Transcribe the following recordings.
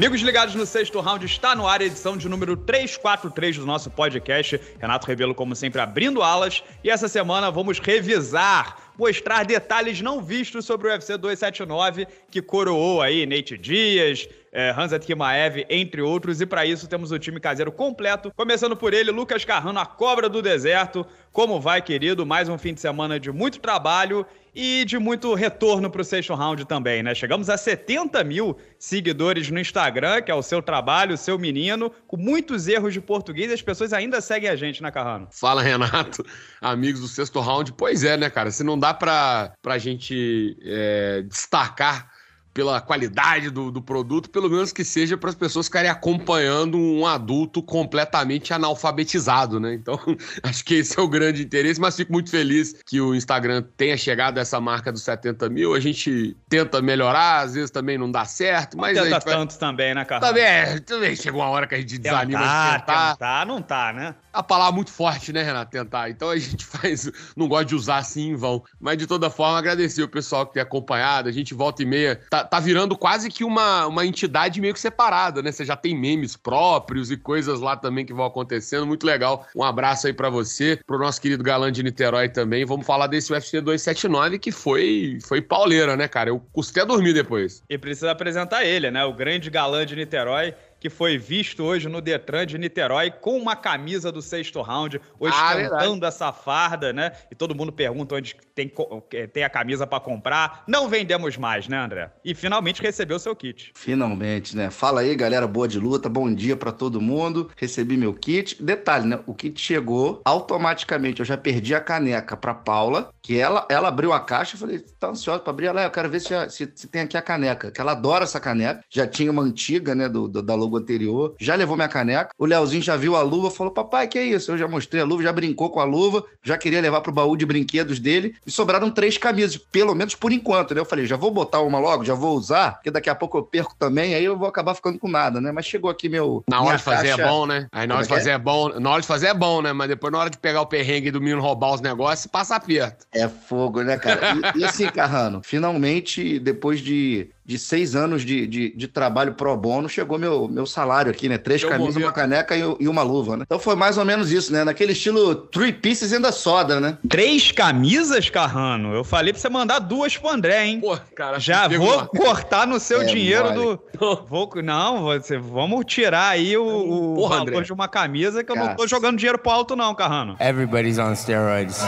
Amigos ligados no sexto round, está no ar a edição de número 343 do nosso podcast. Renato Rebelo, como sempre, abrindo alas. E essa semana vamos revisar mostrar detalhes não vistos sobre o UFC 279, que coroou aí Nate Dias, é, eh, Hanzat Kimaev, entre outros. E para isso temos o time caseiro completo, começando por ele, Lucas Carrano, a cobra do deserto. Como vai, querido? Mais um fim de semana de muito trabalho e de muito retorno para o sexto Round também, né? Chegamos a 70 mil seguidores no Instagram, que é o seu trabalho, o seu menino, com muitos erros de português as pessoas ainda seguem a gente, né, Carrano? Fala, Renato, amigos do Sexto Round. Pois é, né, cara? Se não dá dá para a gente é, destacar pela qualidade do, do, produto, pelo menos que seja para as pessoas ficarem acompanhando um adulto completamente analfabetizado, né? Então, acho que esse é o grande interesse, mas fico muito feliz que o Instagram tenha chegado a essa marca dos 70 mil. A gente tenta melhorar, às vezes também não dá certo, mas. Não tenta vai... tanto também, né, cara? Também, é, também chegou uma hora que a gente desanima tentar, de tentar. Tentar, não tá, né? a palavra muito forte, né, Renato? Tentar. Então a gente faz, não gosta de usar assim em vão. Mas de toda forma, agradecer o pessoal que tem acompanhado. A gente volta e meia. Tá, tá virando quase que uma, uma entidade meio que separada, né? Você já tem memes próprios e coisas lá também que vão acontecendo. Muito legal. Um abraço aí para você, pro nosso querido galã de Niterói também. Vamos falar desse UFC 279 que foi, foi pauleira, né, cara? Eu custei a dormir depois. E precisa apresentar ele, né? O grande galã de Niterói que foi visto hoje no Detran de Niterói com uma camisa do sexto round, ostentando ah, essa farda, né? E todo mundo pergunta onde tem, eh, tem a camisa para comprar. Não vendemos mais, né, André? E finalmente recebeu seu kit. Finalmente, né? Fala aí, galera, boa de luta, bom dia para todo mundo. Recebi meu kit. Detalhe, né? O kit chegou automaticamente. Eu já perdi a caneca para Paula, que ela, ela abriu a caixa e falei, tá ansiosa para abrir ela? É, eu quero ver se, se, se, tem aqui a caneca, que ela adora essa caneca. Já tinha uma antiga, né, do, do da Logo anterior, já levou minha caneca. O Leozinho já viu a luva, falou: Papai, que é isso? Eu já mostrei a luva, já brincou com a luva, já queria levar pro baú de brinquedos dele. E sobraram três camisas, pelo menos por enquanto, né? Eu falei: Já vou botar uma logo, já vou usar, porque daqui a pouco eu perco também, aí eu vou acabar ficando com nada, né? Mas chegou aqui meu. Na hora de fazer é caixa... é bom, né? Aí na hora é de é? fazer é? bom. Na hora de fazer é bom, né? Mas depois na hora de pegar o perrengue do menino roubar os negócios, passa aperto. É fogo, né, cara? E, e assim, Carrano, finalmente, depois de de seis anos de, de, de, trabalho pro bono, chegou meu, meu salário aqui, né? Três camisas, uma caneca e, e, uma luva, né? Então foi mais ou menos isso, né? Naquele estilo three pieces ainda soda, né? Três camisas, Carrano? Eu falei pra você mandar duas pro André, hein? Pô, cara. Já vou cortar no seu é, dinheiro do... Vou... Não, você... vamos tirar aí o, o Porra, valor André. de uma camisa que eu não tô jogando dinheiro pro alto não, Carrano. Everybody's on steroids.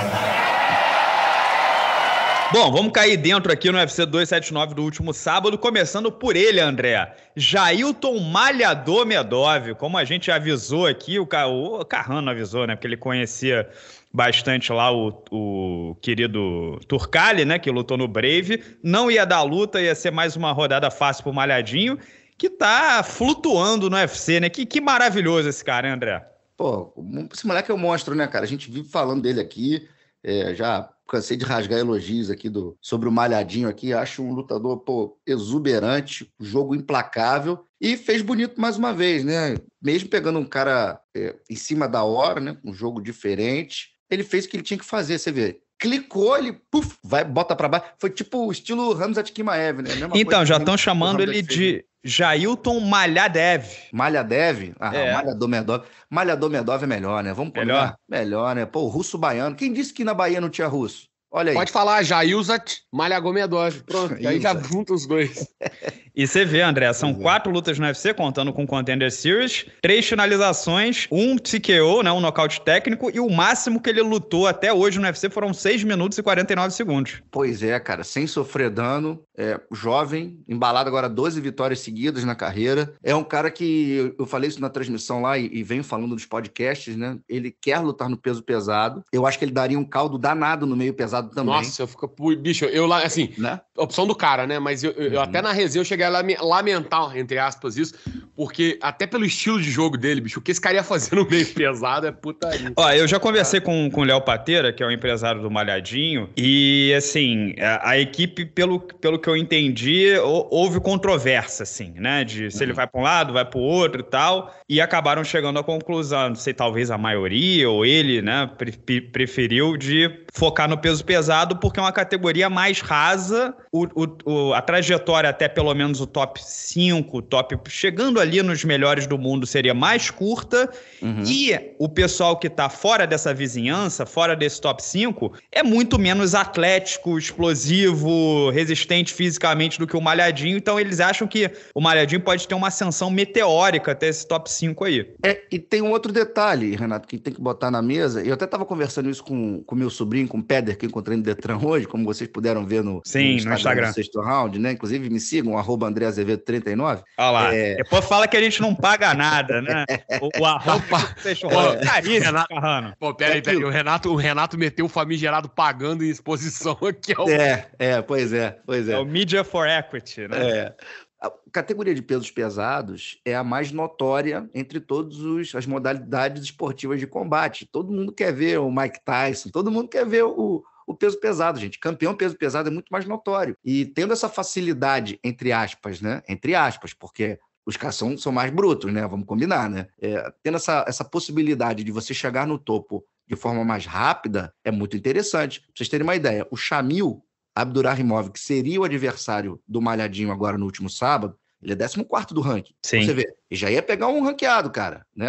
Bom, vamos cair dentro aqui no UFC 279 do último sábado, começando por ele, André. Jailton Malhador Medov, como a gente avisou aqui, o, Carrano avisou, né? Porque ele conhecia bastante lá o, o querido Turcali, né? Que lutou no Brave. Não ia dar luta, ia ser mais uma rodada fácil pro Malhadinho, que tá flutuando no UFC, né? Que, que maravilhoso esse cara, hein, André? Pô, esse moleque é um monstro, né, cara? A gente vive falando dele aqui. É, já cansei de rasgar elogios aqui do, sobre o Malhadinho aqui. Acho um lutador pô, exuberante, jogo implacável e fez bonito mais uma vez, né? Mesmo pegando um cara é, em cima da hora, né? Um jogo diferente. Ele fez o que ele tinha que fazer. Você vê, clicou, ele puf vai, bota para baixo. Foi tipo o estilo Ramos Atkimaev, né? Então, já estão chamando ele de né? Jailton Malhadev. Malhadev? Ah, é. Malhador Medov. É melhor, né? Vamos melhor. Melhor, né? Pô, russo baiano. Quem disse que na Bahia não tinha russo? Olha aí. Pode falar, Jailzat, Malhagomedov. Pronto, aí já junta os dois. e você vê, André, são é. quatro lutas no UFC, contando com o Contender Series, três finalizações, um TKO, né, um nocaute técnico, e o máximo que ele lutou até hoje no UFC foram 6 minutos e 49 segundos. Pois é, cara, sem sofrer dano, é, jovem, embalado agora 12 vitórias seguidas na carreira. É um cara que eu falei isso na transmissão lá e, e venho falando dos podcasts, né? Ele quer lutar no peso pesado. Eu acho que ele daria um caldo danado no meio pesado também. Nossa, eu fico. Bicho, eu lá, assim, né? opção do cara, né? Mas eu, eu uhum. até na resenha eu cheguei a lamentar, entre aspas, isso, porque até pelo estilo de jogo dele, bicho, o que esse cara ia fazer no meio pesado é putaria. Ó, eu já conversei com, com o Léo Pateira, que é o empresário do Malhadinho, e assim, a, a, equipe, pelo, pelo que eu entendi, houve controvérsia, assim, né? De se uhum. ele vai para um lado, vai para o outro e tal, e acabaram chegando à conclusão, não sei, talvez a maioria ou ele, né, pre preferiu de focar no peso pesado porque é uma categoria mais rasa o, o, a trajetória até pelo menos o top 5, top chegando ali nos melhores do mundo seria mais curta uhum. e o pessoal que está fora dessa vizinhança, fora desse top 5, é muito menos atlético, explosivo, resistente fisicamente do que o Malhadinho, então eles acham que o Malhadinho pode ter uma ascensão meteórica até esse top 5 aí. É, e tem um outro detalhe, Renato, que tem que botar na mesa, eu até estava conversando isso com o meu sobrinho, com o Peder, que encontrei no Detran hoje, como vocês puderam ver no, Sim, no Instagram, no sexto round, né? Inclusive, me sigam, arroba André Azevedo39. Olha lá. É... é Depois fala que a gente não paga nada, né? É. o, o arroba sexto round. É caríssimo, Renato Pô, peraí, peraí. O Renato, o Renato meteu o famigerado pagando em exposição aqui. É, é, pois é, pois é. É o Media for Equity, né? É. A categoria de pesos pesados é a mais notória entre todas as modalidades esportivas de combate. Todo mundo quer ver o Mike Tyson, todo mundo quer ver o, o peso pesado, gente. Campeão peso pesado é muito mais notório. E tendo essa facilidade, entre aspas, né? Entre aspas, porque os caras são, são mais brutos, né? Vamos combinar, né? É, tendo essa, essa possibilidade de você chegar no topo de forma mais rápida é muito interessante. Pra vocês terem uma ideia, o Chamil Abdurahimov, que seria o adversário do Malhadinho agora no último sábado, ele é 14 do ranking. Sim. Você vê, e já ia pegar um ranqueado, cara. Né?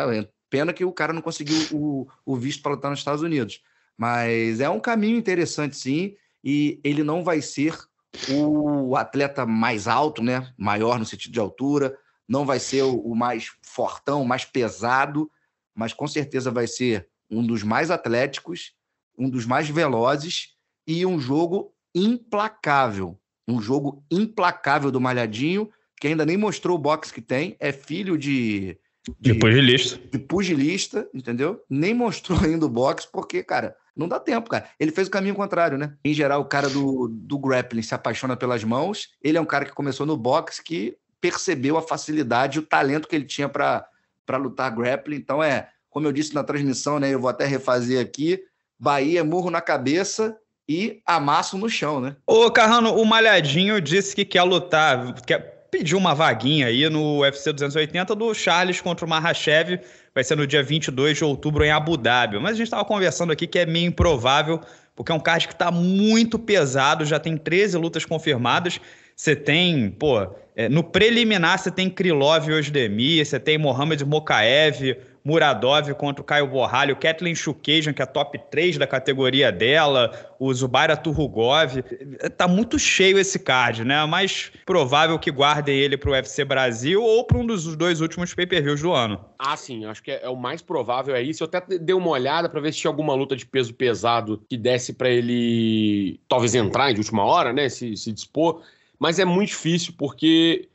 Pena que o cara não conseguiu o, o visto para lutar nos Estados Unidos. Mas é um caminho interessante, sim, e ele não vai ser o atleta mais alto, né? Maior no sentido de altura, não vai ser o mais fortão, mais pesado, mas com certeza vai ser um dos mais atléticos, um dos mais velozes e um jogo implacável. Um jogo implacável do Malhadinho, que ainda nem mostrou o boxe que tem, é filho de. De, de pugilista. De pugilista, entendeu? Nem mostrou ainda o boxe, porque, cara, não dá tempo, cara. Ele fez o caminho contrário, né? Em geral, o cara do, do grappling se apaixona pelas mãos. Ele é um cara que começou no boxe, que percebeu a facilidade, o talento que ele tinha para lutar grappling. Então, é, como eu disse na transmissão, né? Eu vou até refazer aqui. Bahia, murro na cabeça, e amasso no chão, né? Ô, Carrano, o Malhadinho disse que quer lutar, quer, pediu uma vaguinha aí no UFC 280 do Charles contra o Marrachev. Vai ser no dia 22 de outubro em Abu Dhabi. Mas a gente estava conversando aqui que é meio improvável, porque é um card que está muito pesado, já tem 13 lutas confirmadas. Você tem, pô, é, no preliminar você tem Krilov e Osdemir, você tem Mohamed Mokaev, Muradov contra o Caio Borralho, Kathleen Shukajan, que é a top 3 da categoria dela, o Zubaira Turrugov. Tá muito cheio esse card, né? É mais provável que guardem ele para o UFC Brasil ou para um dos dois últimos pay-per-views do ano. Ah, sim, acho que é, é, o mais provável é isso. Eu até dei uma olhada para ver se tinha alguma luta de peso pesado que desse para ele talvez entrar de última hora, né? Se, se dispor. Mas é muito difícil porque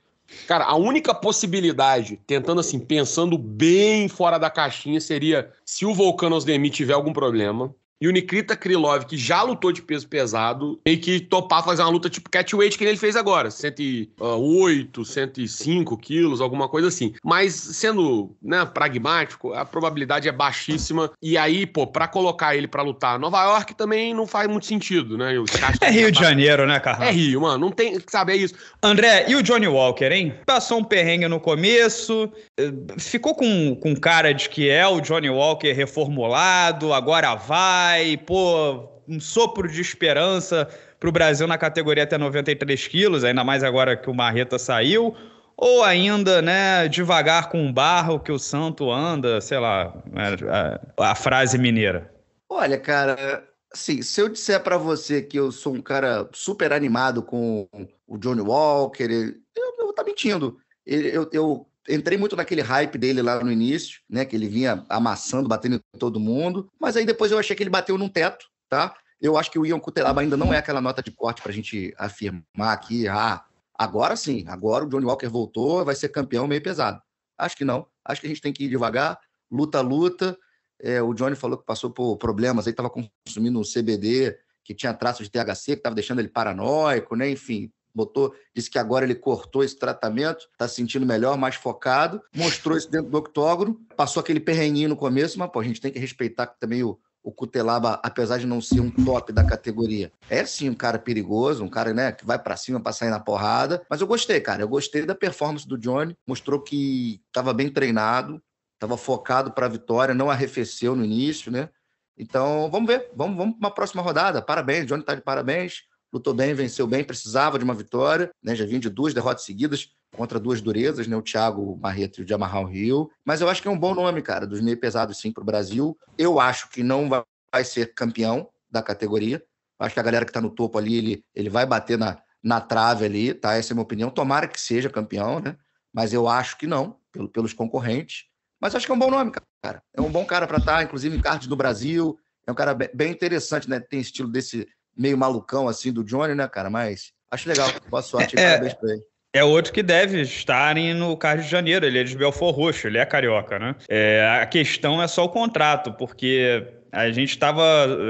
Cara, a única possibilidade, tentando assim, pensando bem fora da caixinha, seria se o Volcanos Demi tiver algum problema, e o Nikita Krylov, que já lutou de peso pesado, tem que topar fazer uma luta tipo catweight, que ele fez agora. 108, 105 ah, quilos, alguma coisa assim. Mas, sendo né, pragmático, a probabilidade é baixíssima. E aí, pô, pra colocar ele pra lutar Nova York também não faz muito sentido, né? é Rio de tá- Janeiro, né, cara É Rio, mano. Não tem, sabe, é isso. André, e o Johnny Walker, hein? Passou um perrengue no começo, eh, ficou com, com cara de que é o Johnny Walker reformulado, agora vai vai, pô, um sopro de esperança para o Brasil na categoria até 93 quilos, ainda mais agora que o Marreta saiu, ou ainda, né, devagar com o barro que o santo anda, sei lá, a, é, é, a frase mineira? Olha, cara, assim, se eu disser para você que eu sou um cara super animado com o Johnny Walker, eu, eu vou estar tá mentindo. Eu, eu, entrei muito naquele hype dele lá no início, né? Que ele vinha amassando, batendo em todo mundo. Mas aí depois eu achei que ele bateu num teto, tá? Eu acho que o Ian Cutelaba ainda não é aquela nota de corte para a gente afirmar aqui, ah, agora sim, agora o Johnny Walker voltou, vai ser campeão meio pesado. Acho que não. Acho que a gente tem que ir devagar, luta, luta. É, o Johnny falou que passou por problemas, aí estava consumindo um CBD que tinha traço de THC, que estava deixando ele paranoico, né? Enfim, botou, disse que agora ele cortou esse tratamento, está sentindo melhor, mais focado, mostrou isso dentro do octógono, passou aquele perrenguinho no começo, mas pô, a gente tem que respeitar também o, o Cutelaba, apesar de não ser um top da categoria, é sim um cara perigoso, um cara né, que vai para cima pra sair na porrada. Mas eu gostei, cara. Eu gostei da performance do Johnny. Mostrou que estava bem treinado, estava focado para vitória, não arrefeceu no início, né? Então, vamos ver. Vamos, vamos para uma próxima rodada. Parabéns, Johnny tá de parabéns lutou bem, venceu bem, precisava de uma vitória, né? já vinha de duas derrotas seguidas contra duas durezas, né? o Thiago Marreto e o Jamarral Rio. Mas eu acho que é um bom nome, cara, dos meio pesados sim para o Brasil. Eu acho que não vai ser campeão da categoria. Acho que a galera que está no topo ali, ele, ele vai bater na, na trave ali, tá? Essa é a minha opinião. Tomara que seja campeão, né? Mas eu acho que não, pelo, pelos concorrentes. Mas acho que é um bom nome, cara. É um bom cara para estar, tá, inclusive, em cards do Brasil. É um cara bem interessante, né? Tem estilo desse meio malucão assim do Johnny, né, cara? Mas acho legal. Boa sorte e é, parabéns pra ele. É outro que deve estar no Card de Janeiro. Ele é de Belfort Roxo, ele é carioca, né? É, a questão é só o contrato, porque a gente estava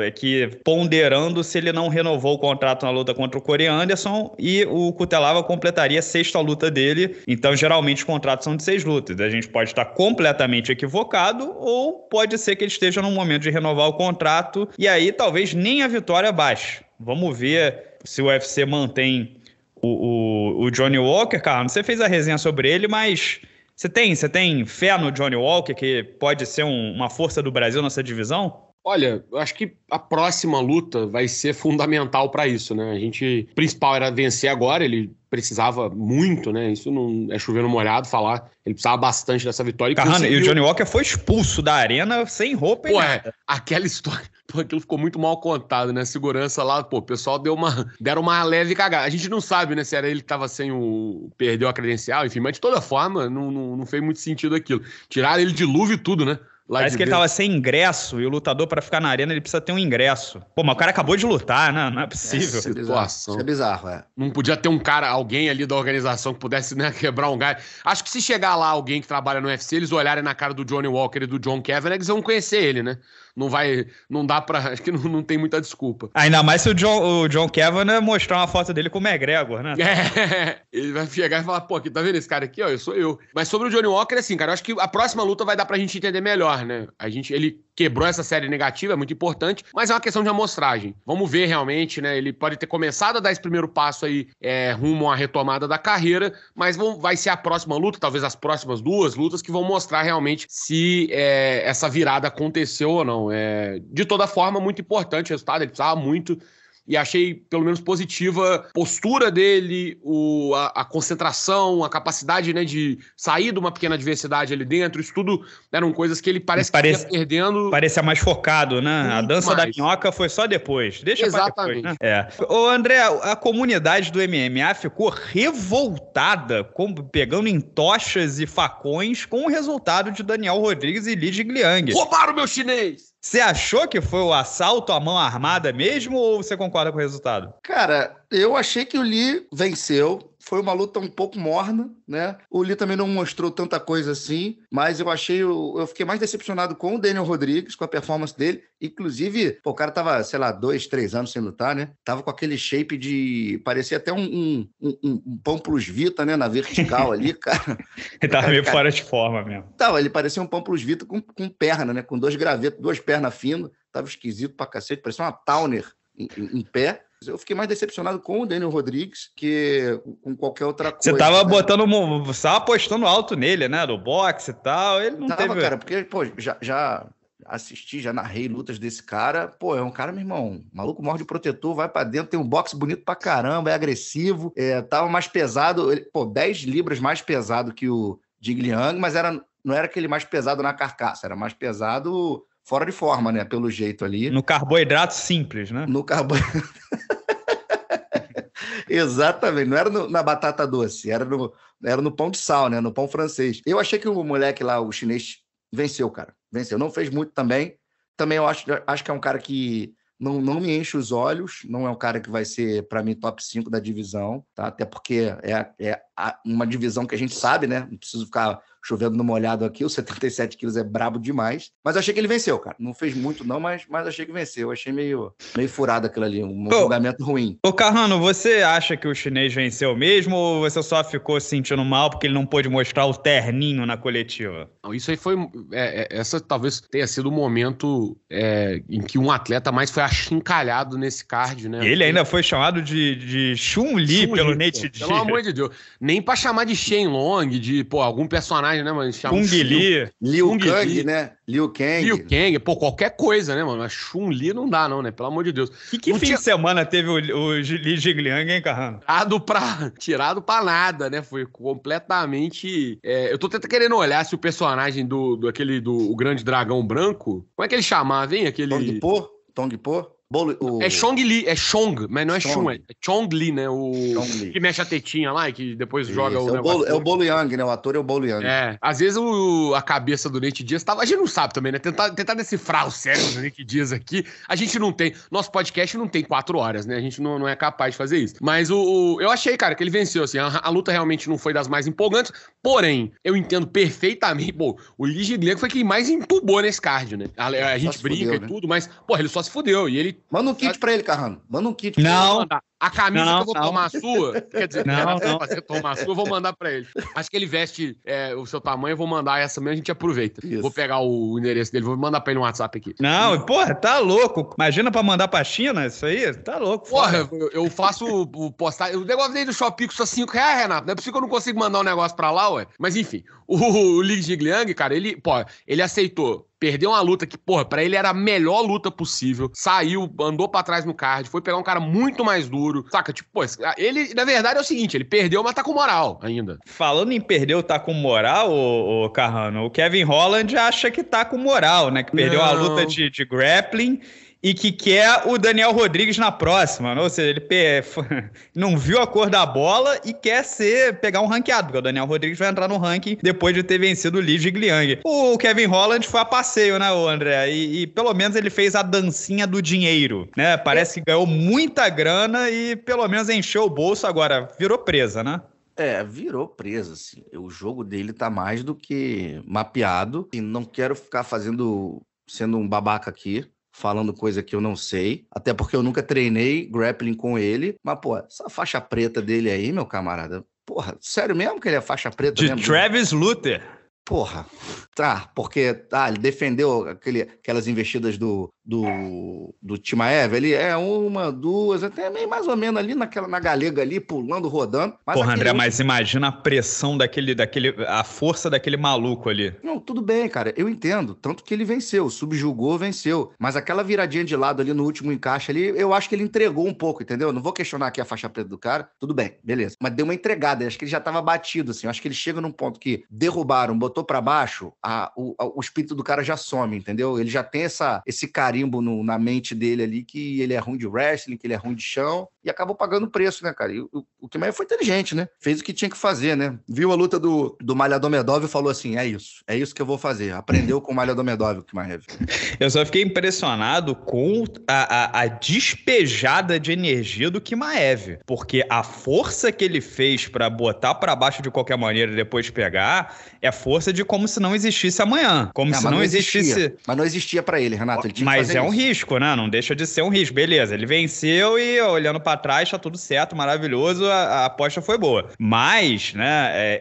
aqui eh, ponderando se ele não renovou o contrato na luta contra o Corey Anderson e o Cutelava completaria a sexta luta dele. Então, geralmente, os contratos são de seis lutas. A gente pode estar completamente equivocado ou pode ser que ele esteja no momento de renovar o contrato e aí talvez nem a vitória baixe. Vamos ver se o UFC mantém o, o, o Johnny Walker, Carlos. Você fez a resenha sobre ele, mas você tem, você tem fé no Johnny Walker, que pode ser um, uma força do Brasil nessa divisão? Olha, eu acho que a próxima luta vai ser fundamental para isso, né? A gente, o principal era vencer agora, ele precisava muito, né? Isso não é chover no molhado falar. Ele precisava bastante dessa vitória. E, e o Johnny Walker foi expulso da arena sem roupa e Ué, nada. aquela história. Pô, aquilo ficou muito mal contado, né? Segurança lá, pô, o pessoal deu uma, deram uma leve cagada. A gente não sabe, né, se era ele que tava sem o. perdeu a credencial, enfim, mas de toda forma, não, não, não fez muito sentido aquilo. Tiraram ele de luva e tudo, né? Parece que ele tava sem ingresso e o lutador, para ficar na arena, ele precisa ter um ingresso. Pô, mas o cara acabou de lutar, né? Não é possível. Essa é situação. Isso é bizarro, é. Não podia ter um cara, alguém ali da organização que pudesse né, quebrar um galho. Acho que se chegar lá alguém que trabalha no UFC, eles olharem na cara do Johnny Walker e do John Kevin, eles vão conhecer ele, né? não vai, não dá para, acho que não, não tem muita desculpa. Ainda mais se o John, o John Kevin né, mostrar uma foto dele com o McGregor, né? É, ele vai chegar e falar, pô, aqui, tá vendo esse cara aqui, ó, eu sou eu. Mas sobre o Johnny Walker, assim, cara, eu acho que a próxima luta vai dar pra gente entender melhor, né? A gente, ele quebrou essa série negativa, é muito importante, mas é uma questão de amostragem. Vamos ver realmente, né? Ele pode ter começado a dar esse primeiro passo aí é, rumo à retomada da carreira, mas vão, vai ser a próxima luta, talvez as próximas duas lutas, que vão mostrar realmente se é, essa virada aconteceu ou não. É, de toda forma, muito importante o resultado, ele precisava muito e achei, pelo menos, positiva a postura dele, o, a, a concentração, a capacidade né, de sair de uma pequena adversidade ali dentro. Isso tudo eram coisas que ele parece, parece que ia perdendo. Parecia mais focado, né? a dança mais. da minhoca foi só depois. Deixa Exatamente. Depois, né? É. Ô, André, a comunidade do MMA ficou revoltada, com, pegando em tochas e facões com o resultado de Daniel Rodrigues e Li Jingliang. Roubaram meu chinês! Você achou que foi o assalto à mão armada mesmo ou você concorda com o resultado? Cara, eu achei que o Lee venceu, foi uma luta um pouco morna, né? O Lee também não mostrou tanta coisa assim, mas eu achei, eu fiquei mais decepcionado com o Daniel Rodrigues, com a performance dele. Inclusive, pô, o cara tava, sei lá, dois, três anos sem lutar, né? Tava com aquele shape de. parecia até um, um, um, um pão plus Vita, né? Na vertical ali, cara. ele tava cara, meio cara, fora de forma mesmo. Tava, ele parecia um pão plus Vita com, com perna, né? Com dois gravetos, duas pernas finas. Tava esquisito pra cacete, parecia uma Towner em, em, em pé. Eu fiquei mais decepcionado com o Daniel Rodrigues que com qualquer outra coisa. Você tava né? botando. Você tava apostando alto nele, né? No boxe e tal. Ele não tava, teve... cara, porque, pô, já, já assisti, já narrei lutas desse cara. Pô, é um cara, meu irmão, maluco morde protetor, vai para dentro, tem um boxe bonito pra caramba, é agressivo. É, tava mais pesado, ele, pô, 10 libras mais pesado que o Digliang, mas era, não era aquele mais pesado na carcaça, era mais pesado fora de forma, né? Pelo jeito ali. No carboidrato simples, né? No carboidrato. Exatamente, não era no, na batata doce, era no, era no pão de sal, né? No pão francês. Eu achei que o moleque lá, o chinês, venceu, cara. Venceu. Não fez muito também. Também eu acho, acho que é um cara que não, não me enche os olhos, não é um cara que vai ser, para mim, top 5 da divisão, tá? Até porque é, é uma divisão que a gente sabe, né? Não preciso ficar chovendo no molhado aqui, o 77 quilos é brabo demais. Mas achei que ele venceu, cara. Não fez muito, não, mas, mas achei que venceu. Achei meio, meio furado aquilo ali, um ô, julgamento ruim. Ô, Carrano, você acha que o chinês venceu mesmo ou você só ficou se sentindo mal porque ele não pôde mostrar o terninho na coletiva? Não, isso aí foi. É, é, essa talvez tenha sido o momento é, em que um atleta mais foi achincalhado nesse card, né? Ele ainda foi chamado de, de Chun-Li Chun pelo Nate Pelo amor de Deus. Nem pra chamar de Shenlong, de, pô, algum personagem Chung né, mano? Li. Liu, Liu Kang, né? Liu Kang. Liu Kang, pô, qualquer coisa, né, mano? Mas Chun-Li não dá, não, né? Pelo amor de Deus. Que, que não fim tinha... de semana teve o, o Li Jigliang, hein, Carrano? Tirado pra, tirado pra nada, né? Foi completamente. É... eu tô tentando querendo olhar se o personagem do, do aquele do o Grande Dragão Branco. Como é que ele chamava, hein? Aquele. Tong Po? Tong Po? o... É Chong Li, é Chong, mas não é Chong, é Chong Li, né? O Li. que mexe a tetinha lá e que depois Isso, joga o. É o, Bol, é o Bolo Yang, né? O ator é o Bolo Yang. É. Às vezes o, a cabeça do Nate Dias tava. A gente não sabe também, né? Tentar, tentar decifrar o cérebro do Nate Dias aqui. A gente não tem. Nosso podcast não tem quatro horas, né? A gente não, não é capaz de fazer isso. Mas o, o eu achei, cara, que ele venceu, assim. A, a, luta realmente não foi das mais empolgantes. Porém, eu entendo perfeitamente. Pô, o Lee Glenn foi quem mais empubou nesse card, né? A, a gente brinca fudeu, e né? tudo, mas, pô, ele só se fudeu. E ele Manda um kit pra ele, Carrano. Manda um kit pra não. ele. Não. A camisa não, que eu vou não. tomar a sua, quer dizer, não, não. tomar a sua, eu vou mandar para ele. Acho que ele veste é, o seu tamanho, eu vou mandar essa mesmo, a gente aproveita. Isso. Vou pegar o endereço dele, vou mandar para ele no WhatsApp aqui. Não, porra, tá louco. Imagina para mandar pra China isso aí? Tá louco. Porra, porra. Eu, faço o postar. O negócio dele do Shopee custa 5 reais, Renato. Não é possível que eu não consigo mandar um negócio pra lá, ué. Mas enfim, o, o Lig Jigliang, cara, ele, porra, ele aceitou Perdeu uma luta que, porra, pra ele era a melhor luta possível. Saiu, andou para trás no card, foi pegar um cara muito mais duro seguro. Saca? Tipo, pô, ele, na verdade, é o seguinte: ele perdeu, mas tá com moral ainda. Falando em perdeu, tá com moral, o, ô Carrano, o Kevin Holland acha que tá com moral, né? Que perdeu Não. a luta de, de grappling e que quer o Daniel Rodrigues na próxima, né? ou seja, ele não viu a cor da bola e quer ser pegar um ranqueado, porque o Daniel Rodrigues vai entrar no ranking depois de ter vencido o Lee Gigliang. O Kevin Holland foi a passeio, né, André? E, e, pelo menos ele fez a dancinha do dinheiro, né? Parece que ganhou muita grana e pelo menos encheu o bolso agora, virou presa, né? É, virou presa, assim. O jogo dele tá mais do que mapeado. E não quero ficar fazendo. sendo um babaca aqui falando coisa que eu não sei, até porque eu nunca treinei grappling com ele, mas, pô, essa faixa preta dele aí, meu camarada, porra, sério mesmo que ele é faixa preta? De mesmo? Travis Luther. Porra tá, porque tá, ele defendeu aquele, aquelas investidas do, do, do Timaev, ele é uma, duas, até meio mais ou menos ali naquela, na galega ali, pulando, rodando. Mas Porra, André, mas imagina a pressão daquele, daquele, a força daquele maluco ali. Não, tudo bem, cara, eu entendo, tanto que ele venceu, subjugou, venceu, mas aquela viradinha de lado ali no último encaixe ali, eu acho que ele entregou um pouco, entendeu? Não vou questionar aqui a faixa preta do cara, tudo bem, beleza, mas deu uma entregada, acho que ele já tava batido, assim, acho que ele chega num ponto que derrubaram, botou para baixo, a, o, a, o, espírito do cara já some, entendeu? Ele já tem essa, esse carimbo no, na mente dele ali que ele é ruim de wrestling, que ele é ruim de chão, e acabou pagando o preço, né, cara? E o, o que mais foi inteligente, né? Fez o que tinha que fazer, né? Viu a luta do, do Malhador Medov e falou assim: é isso, é isso que eu vou fazer. Aprendeu com o Malhador Medov, que mais Eu só fiquei impressionado com a, a, a despejada de energia do Kimaev, porque a força que ele fez para botar para baixo de qualquer maneira e depois pegar é força de como se não existisse existisse amanhã. Como se não, não existisse. Mas não existia para ele, Renato. Ele mas é um risco, né? Não deixa de ser um risco. Beleza, ele venceu e olhando para trás, tá tudo certo, maravilhoso, a, a, aposta foi boa. Mas, né, é,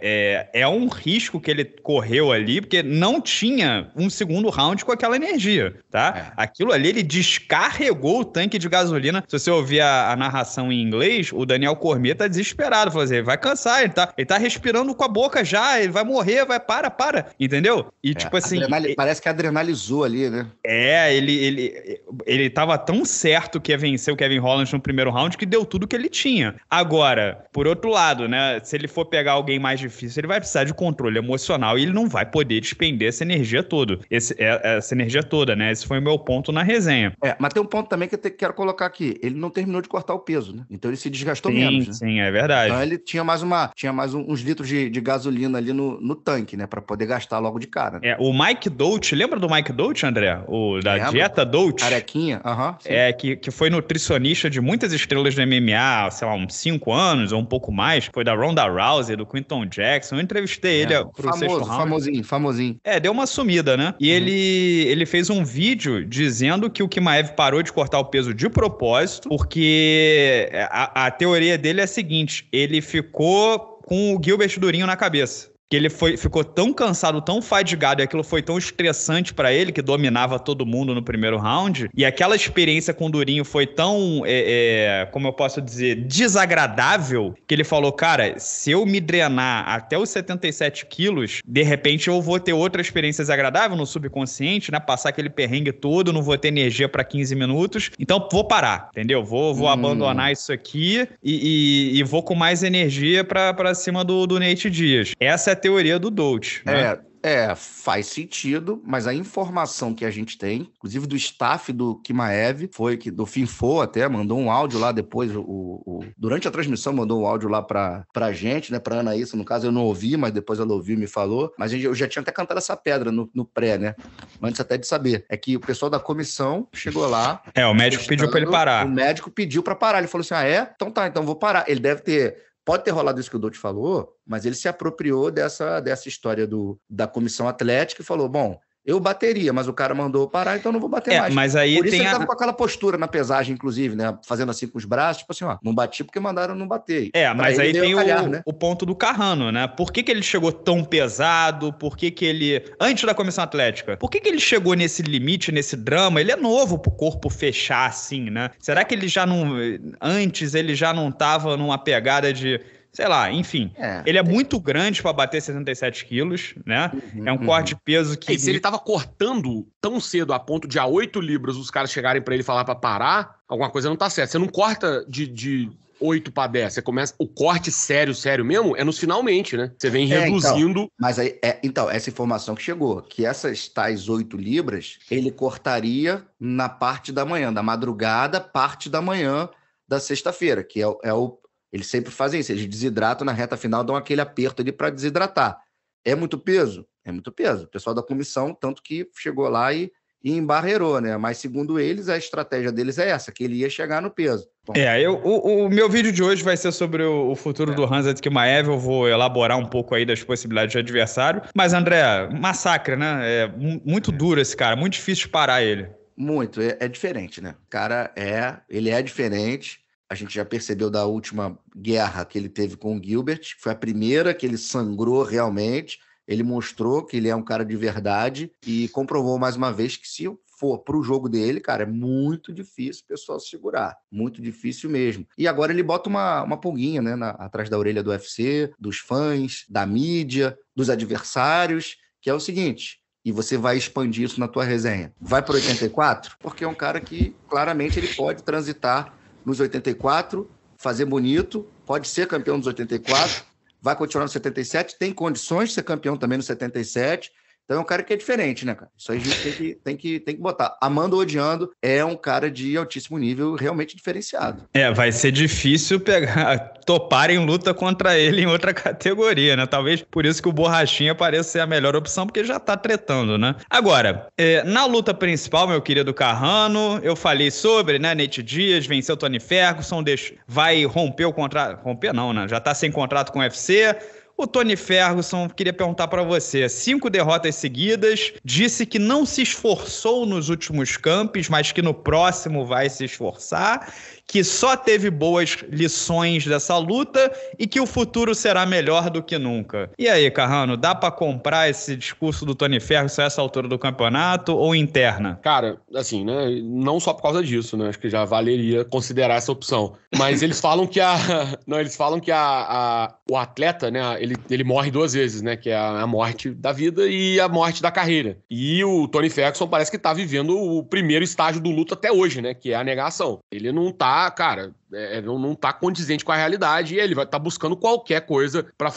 é, é um risco que ele correu ali, porque não tinha um segundo round com aquela energia, tá? É. Aquilo ali, ele descarregou o tanque de gasolina. Se você ouvir a, a narração em inglês, o Daniel Cormier tá desesperado, fazer, assim, vai cansar, ele tá, ele tá respirando com a boca já, ele vai morrer, vai para, para, entendeu? E, é, tipo assim. Parece que adrenalizou ali, né? É, ele, ele, ele tava tão certo que ia vencer o Kevin Holland no primeiro round que deu tudo que ele tinha. Agora, por outro lado, né? Se ele for pegar alguém mais difícil, ele vai precisar de controle emocional e ele não vai poder despender essa energia toda. Esse, é, essa energia toda, né? Esse foi o meu ponto na resenha. É, mas tem um ponto também que eu te, quero colocar aqui. Ele não terminou de cortar o peso, né? Então ele se desgastou sim, menos. Né? Sim, é verdade. Então ele tinha mais uma. Tinha mais uns litros de, de gasolina ali no, no tanque, né? para poder gastar logo de de cara. É, o Mike Dolce, lembra do Mike Dolce, André? O da lembra? dieta Dolce? Carequinha, aham. é, que, que foi nutricionista de muitas estrelas do MMA, sei lá, uns 5 anos ou um pouco mais. Foi da Ronda Rousey, do Quinton Jackson. Eu entrevistei é, ele é, pro famoso, sexto round. Famosinho, famosinho. É, deu uma sumida, né? E uhum. ele, ele fez um vídeo dizendo que o Kimaev parou de cortar o peso de propósito, porque a, a teoria dele é a seguinte, ele ficou com o Gilbert Durinho na cabeça que ele foi, ficou tão cansado, tão fadigado, e aquilo foi tão estressante para ele, que dominava todo mundo no primeiro round, e aquela experiência com o Durinho foi tão, é, é, como eu posso dizer, desagradável, que ele falou, cara, se eu me drenar até os 77 quilos, de repente eu vou ter outra experiência desagradável no subconsciente, né, passar aquele perrengue todo, não vou ter energia para 15 minutos, então vou parar, entendeu? Vou, vou hum. abandonar isso aqui e, e, e, vou com mais energia para cima do, do Nate Dias. Essa é teoria do dolce Né? É, é, faz sentido, mas a informação que a gente tem, inclusive do staff do Kimaev, foi que do Finfo até mandou um áudio lá depois, o, o durante a transmissão mandou um áudio lá pra, pra gente, né, pra isso no caso eu não ouvi, mas depois ela ouviu e me falou, mas eu já tinha até cantado essa pedra no, no pré, né, antes até de saber, é que o pessoal da comissão chegou lá. É, o médico pediu pra ele parar. O médico pediu pra parar, ele falou assim, ah é? Então tá, então vou parar. Ele deve ter Pode ter rolado isso que o Dutch falou, mas ele se apropriou dessa, dessa história do, da comissão atlética e falou: bom, eu bateria, mas o cara mandou parar, então não vou bater é, mais. Mas aí Por isso tem ele a... tava com aquela postura na pesagem, inclusive, né? Fazendo assim com os braços, tipo assim, ó, não bati porque mandaram não bater. É, pra mas aí tem calhar, o, né? o, ponto do Carrano, né? Por que, que ele chegou tão pesado? Por que, que ele. Antes da comissão atlética, por que, que ele chegou nesse limite, nesse drama? Ele é novo pro corpo fechar assim, né? Será que ele já não. Antes ele já não tava numa pegada de sei lá, enfim. É, ele é, muito grande para bater 67 quilos, né? Uhum, é um uhum. corte uhum. de peso que. É, e se ele tava cortando tão cedo, a ponto de a 8 libras os caras chegarem para ele falar para parar, alguma coisa não tá certa. Você não corta de. de... 8 para 10, você começa. O corte sério, sério mesmo, é no finalmente, né? Você vem é, então, reduzindo. então, mas aí, é, então, essa informação que chegou, que essas tais 8 libras, ele cortaria na parte da manhã, da madrugada, parte da manhã da sexta-feira, que é, é o, eles sempre fazem isso, eles desidratam na reta final, dão aquele aperto ali para desidratar. É muito peso? É muito peso. O pessoal da comissão, tanto que chegou lá e, e embarreirou, né? Mas segundo eles, a estratégia deles é essa, que ele ia chegar no peso. Bom, é, eu, o, o, meu vídeo de hoje vai ser sobre o, o futuro é. do Hans Adkimaev, eu vou elaborar um pouco aí das possibilidades de adversário. Mas, André, massacre, né? É muito é. duro esse cara, muito difícil parar ele. Muito, é, é diferente, né? O cara é, ele é diferente a gente já percebeu da última guerra que ele teve com o Gilbert, que foi a primeira que ele sangrou realmente. Ele mostrou que ele é um cara de verdade e comprovou mais uma vez que se for para o jogo dele, cara, é muito difícil o pessoal segurar. Muito difícil mesmo. E agora ele bota uma, uma pulguinha né, na, atrás da orelha do UFC, dos fãs, da mídia, dos adversários, que é o seguinte. E você vai expandir isso na tua resenha. Vai para 84, porque é um cara que claramente ele pode transitar nos 84, fazer bonito, pode ser campeão nos 84, vai continuar no 77, tem condições de ser campeão também no 77 então é um cara que é diferente, né, cara? Isso a gente tem que, tem que, tem que botar. Amando ou odiando é um cara de altíssimo nível, realmente diferenciado. É, vai ser difícil pegar, topar em luta contra ele em outra categoria, né? Talvez por isso que o Borrachinha pareça ser a melhor opção, porque já tá tretando, né? Agora, é, na luta principal, meu querido Carrano, eu falei sobre, né? Nate Dias venceu Tony Ferguson, vai romper o contrato. Romper não, né? Já tá sem contrato com o UFC o Tony Ferguson, queria perguntar para você: cinco derrotas seguidas, disse que não se esforçou nos últimos campos, mas que no próximo vai se esforçar que só teve boas lições dessa luta e que o futuro será melhor do que nunca. E aí, Carrano, dá para comprar esse discurso do Tony Ferguson a essa altura do campeonato ou interna? Cara, assim, né, não só por causa disso, né, acho que já valeria considerar essa opção. Mas eles falam que a não, eles falam que a, a, o atleta, né, ele, ele morre duas vezes, né, que é a, a morte da vida e a morte da carreira. E o Tony Ferguson parece que tá vivendo o primeiro estágio do luto até hoje, né, que é a negação. Ele não tá Tá, cara, é, é, não, não tá condizente com a realidade e ele vai estar tá buscando qualquer coisa para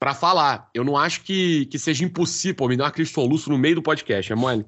para falar. Eu não acho que, que seja impossível. me dar uma crise soluço no meio do podcast, é mole?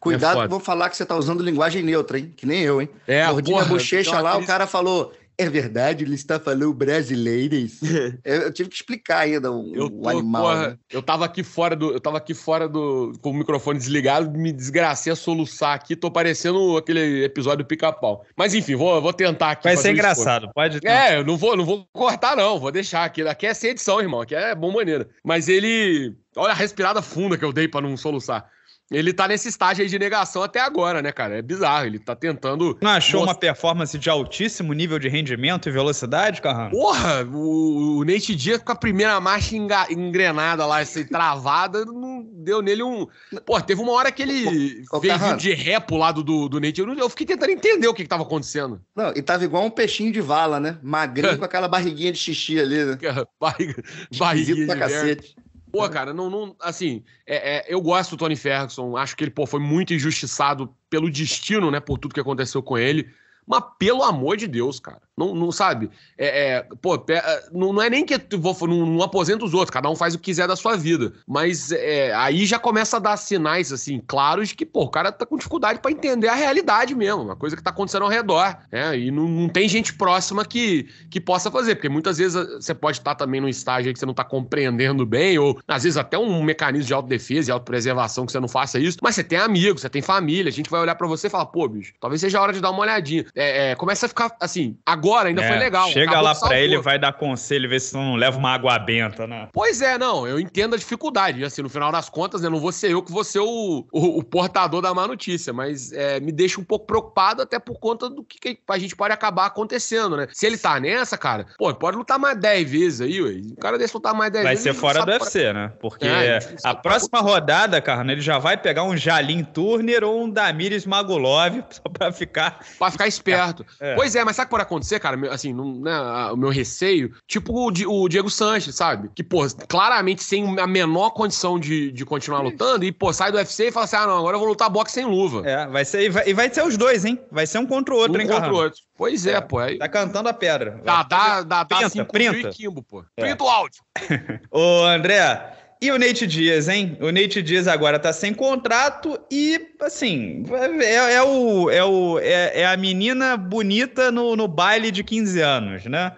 Cuidado, é vou falar que você tá usando linguagem neutra, hein? Que nem eu, hein? É, Mordi porra, bochecha então lá, crise... o cara falou, é verdade, ele está falando brasileiros. eu tive que explicar ainda o, eu tô, o animal. Porra, né? Eu tava aqui fora do. Eu tava aqui fora do. com o microfone desligado, me desgracei a soluçar aqui, tô parecendo aquele episódio pica-pau. Mas enfim, vou, vou tentar aqui. Vai ser engraçado, pode é, tentar. É, eu não vou, não vou cortar, não. Vou deixar aqui. Aqui é sem edição, irmão. Aqui é bom maneira. Mas ele. Olha a respirada funda que eu dei para não soluçar ele tá nesse estágio aí de negação até agora, né, cara? É bizarro. Ele tá tentando. Não achou uma performance de altíssimo nível de rendimento e velocidade, Carrão? Porra, o, o Nate Dias com a primeira marcha enga... engrenada lá, assim, travada, não deu nele um. Pô, teve uma hora que ele fez Carrano. de ré pro lado do, do Nate. Eu fiquei tentando entender o que, que tava acontecendo. Não, e tava igual um peixinho de vala, né? Magrinho com aquela barriguinha de xixi ali, né? Barriga, barriguinha Esquisito de pra cacete. Merda. Pô, cara, não, não assim, é, é, eu gosto do Tony Ferguson, acho que ele pô, foi muito injustiçado pelo destino, né, por tudo que aconteceu com ele. Mas pelo amor de Deus, cara. Não, não sabe? É, é pô, é, não, não, é nem que vou, não, não aposenta os outros, cada um faz o que quiser da sua vida. Mas é, aí já começa a dar sinais, assim, claros que, pô, o cara tá com dificuldade para entender a realidade mesmo, uma coisa que tá acontecendo ao redor. Né? E não, não tem gente próxima que, que possa fazer, porque muitas vezes ah, você pode estar também num estágio que você não tá compreendendo bem, ou às vezes até um mecanismo de autodefesa e autopreservação que você não faça isso, mas você tem amigos, você tem família, a gente vai olhar para você e falar, pô, bicho, talvez seja a hora de dar uma olhadinha é, é, começa a ficar assim, agora ainda é, foi legal. Chega lá pra ele, vai dar conselho, ver se não leva uma água benta, né? Pois é, não, eu entendo a dificuldade. Assim, no final das contas, né, não vou ser eu que vou ser o, o, o portador da má notícia, mas é, me deixa um pouco preocupado até por conta do que, que, a gente pode acabar acontecendo, né? Se ele tá nessa, cara, pô, pode lutar mais 10 vezes aí, ué. O cara deixa lutar mais 10 vai vezes. Vai ser né? é, fora do UFC, pra... né? Porque a, a próxima pra... rodada, cara, ele já vai pegar um Jalim Turner ou um Damir Magulov só pra ficar... Pra ficar esperto. É. Pois é, mas sabe o que pode acontecer, cara? Assim, não, né, o meu receio, tipo o, Di, o, Diego Sanches, sabe? Que, pô, claramente sem a menor condição de, de continuar lutando e, pô, sai do UFC e fala assim: ah, não, agora eu vou lutar boxe sem luva. É, vai ser, e vai, e vai ser os dois, hein? Vai ser um contra o outro, um hein, contra o outro. Pois é, é, pô. Aí... Tá cantando a pedra. Dá, dá, dá, dá printa, cinco printa. e quimbo, pô. É. Printa o áudio. Ô, André, e o Nate Dias, hein? O Nate Dias agora tá sem contrato e, assim, é, é o, é, o é, é, a menina bonita no, no baile de 15 anos, né?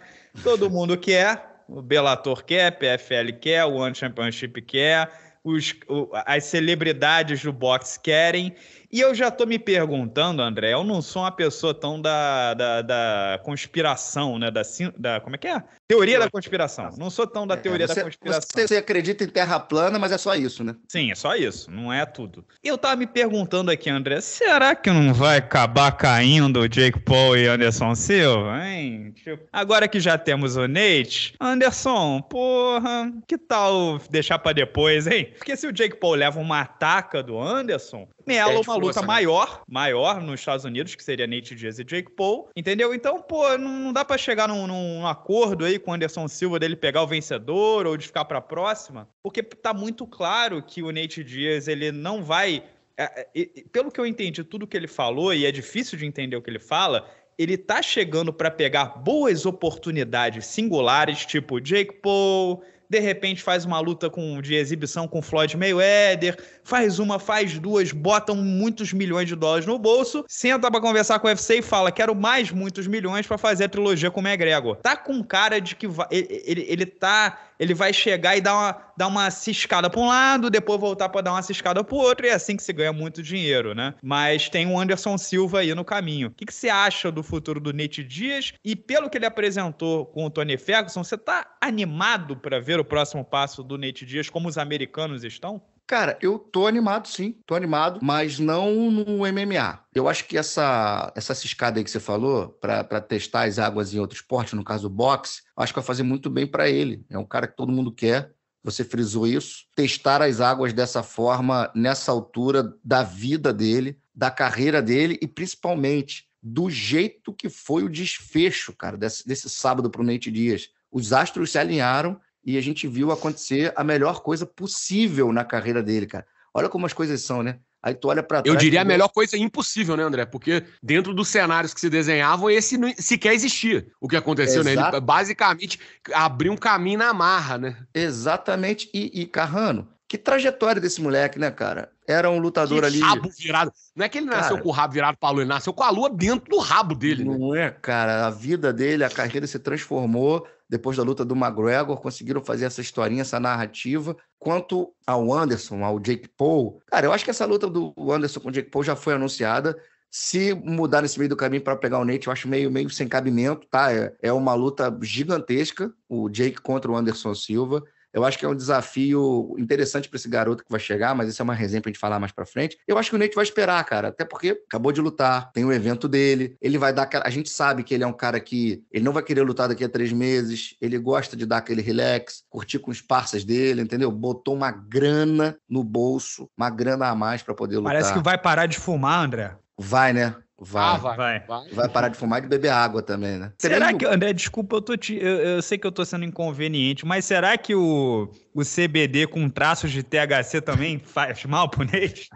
Todo mundo quer, o Bellator quer, PFL quer, o One Championship quer, os, o, as celebridades do boxe querem. E eu já tô me perguntando, André, eu não sou uma pessoa tão da, da, da conspiração, né? Da, da, como é que é? Teoria da conspiração. Não sou tão da é, teoria é, você, da conspiração. Você, você acredita em terra plana, mas é só isso, né? Sim, é só isso, não é tudo. Eu tava me perguntando aqui, André, será que não vai acabar caindo o Jake Paul e Anderson Silva, hein? Tipo, agora que já temos o Nate, Anderson, porra, que tal deixar para depois, hein? Porque se o Jake Paul leva uma ataca do Anderson, Melo, é, tipo uma luta né? maior, maior nos Estados Unidos, que seria Nate Diaz e Jake Paul, entendeu? Então, pô, não dá para chegar num, num, acordo aí com o Anderson Silva dele pegar o vencedor ou de ficar pra próxima, porque tá muito claro que o Nate Diaz, ele não vai... É, é, pelo que eu entendi, tudo que ele falou, e é difícil de entender o que ele fala, ele tá chegando para pegar boas oportunidades singulares, tipo Jake Paul, de repente faz uma luta com, de exibição com Floyd Mayweather, faz uma, faz duas, botam muitos milhões de dólares no bolso, senta para conversar com o UFC e fala: quero mais muitos milhões para fazer a trilogia com o McGregor. Tá com cara de que vai, ele, ele, ele tá. Ele vai chegar e dar uma, dar uma ciscada para um lado, depois voltar para dar uma ciscada para o outro, e é assim que se ganha muito dinheiro, né? Mas tem o Anderson Silva aí no caminho. O que, que você acha do futuro do Nate Dias? E pelo que ele apresentou com o Tony Ferguson, você tá animado para ver o próximo passo do Nate Dias, como os americanos estão? Cara, eu tô animado sim, tô animado, mas não no MMA. Eu acho que essa, essa ciscada aí que você falou, para testar as águas em outro esporte, no caso o boxe, acho que vai fazer muito bem para ele. É um cara que todo mundo quer, você frisou isso. Testar as águas dessa forma, nessa altura da vida dele, da carreira dele e principalmente do jeito que foi o desfecho, cara, desse, desse sábado pro Nate Dias. Os astros se alinharam e a gente viu acontecer a melhor coisa possível na carreira dele, cara. Olha como as coisas são, né? Aí tu olha para Eu diria a melhor coisa impossível, né, André? Porque dentro dos cenários que se desenhavam, esse não, sequer existia. O que aconteceu, Exato. né? Ele basicamente abriu um caminho na marra, né? Exatamente. E, e Carrano, que trajetória desse moleque, né, cara? Era um lutador que ali. Rabo virado. Não é que ele nasceu cara, com o rabo virado pra lua, ele nasceu com a lua dentro do rabo dele. Né? Não né? é, cara. A vida dele, a carreira se transformou depois da luta do McGregor, conseguiram fazer essa historinha, essa narrativa. Quanto ao Anderson, ao Jake Paul, cara, eu acho que essa luta do Anderson com o Jake Paul já foi anunciada. Se mudar nesse meio do caminho para pegar o Nate, eu acho meio, meio sem cabimento, tá? É, é uma luta gigantesca, o Jake contra o Anderson Silva. Eu acho que é um desafio interessante para esse garoto que vai chegar, mas isso é uma resenha pra gente falar mais para frente. Eu acho que o Nate vai esperar, cara, até porque acabou de lutar, tem o evento dele, ele vai dar a gente sabe que ele é um cara que ele não vai querer lutar daqui a três meses, ele gosta de dar aquele relax, curtir com os parceiros dele, entendeu? Botou uma grana no bolso, uma grana a mais para poder lutar. Parece que vai parar de fumar, André. Vai, né? Vai. Ah, vai. vai. Vai. parar de fumar e de beber água também, né? Será mesmo... que, André, desculpa, eu, tô te, eu, eu, sei que eu tô sendo inconveniente, mas será que o, o CBD com traços de THC também faz mal pro Nate?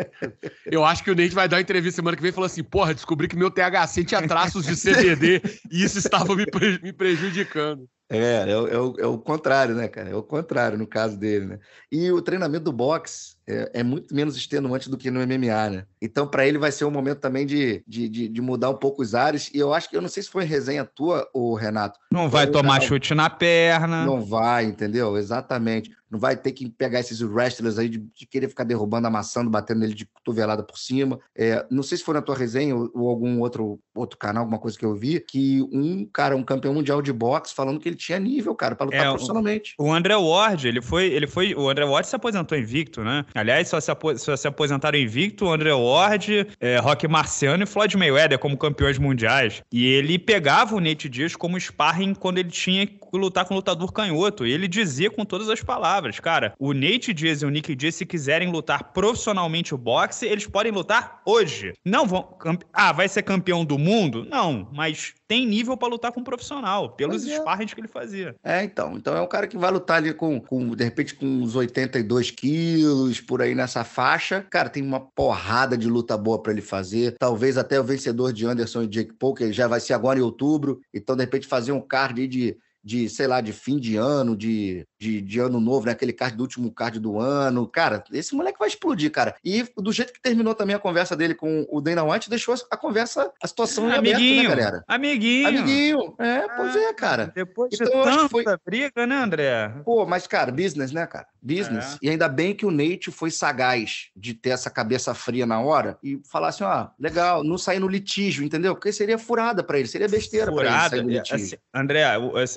Eu acho que o Nate vai dar uma entrevista semana que vem e falou assim: porra, descobri que meu THC tinha traços de CBD e isso estava me, pre me prejudicando. É, é, é, o, é o contrário, né, cara? É o contrário no caso dele, né? E o treinamento do boxe é, é, muito menos extenuante do que no MMA, né? Então, para ele vai ser um momento também de, de, de, de, mudar um pouco os ares. E eu acho que, eu não sei se foi resenha tua, o Renato. Não vai tomar não, chute na perna. Não vai, entendeu? Exatamente não vai ter que pegar esses wrestlers aí de, de querer ficar derrubando, amassando, batendo ele de cotovelada por cima. É, não sei se foi na tua resenha ou, ou, algum outro, outro canal, alguma coisa que eu vi, que um cara, um campeão mundial de boxe, falando que ele tinha nível, cara, para lutar é, profissionalmente. O, o André Ward, ele foi, ele foi. O André Ward se aposentou invicto, né? Aliás, só se, só se aposentaram invicto o André Ward, é, Rock Marciano e Floyd Mayweather como campeões mundiais. E ele pegava o Nate Diaz como sparring quando ele tinha lutar com o lutador canhoto. E ele dizia com todas as palavras, cara, o Nate Diaz e o Nick Diaz, se quiserem lutar profissionalmente o boxe, eles podem lutar hoje. Não vão... Ah, vai ser campeão do mundo? Não, mas tem nível para lutar com um profissional, pelos pois é. sparrings que ele fazia. É, então. Então é um cara que vai lutar ali com, com de repente, com uns 82 quilos, por aí nessa faixa. Cara, tem uma porrada de luta boa para ele fazer. Talvez até o vencedor de Anderson e Jake Paul, que já vai ser agora em outubro. Então, de repente, fazer um card de de, sei lá, de fim de ano, de, de, de, ano novo, né? Aquele card do último card do ano. Cara, esse moleque vai explodir, cara. E do jeito que terminou também a conversa dele com o Dana White, deixou a conversa, a situação né, amiguinho, aberta, né, galera? Amiguinho. Amiguinho. É, ah, pois é, cara. Depois então, de tanta foi... briga, né, André? Pô, mas, cara, business, né, cara? Business. É. E ainda bem que o Nate foi sagaz de ter essa cabeça fria na hora e falar assim, ó, ah, legal, não sair no litígio, entendeu? Porque seria furada para ele, seria besteira pra ele sair no é, litígio. Assim, André,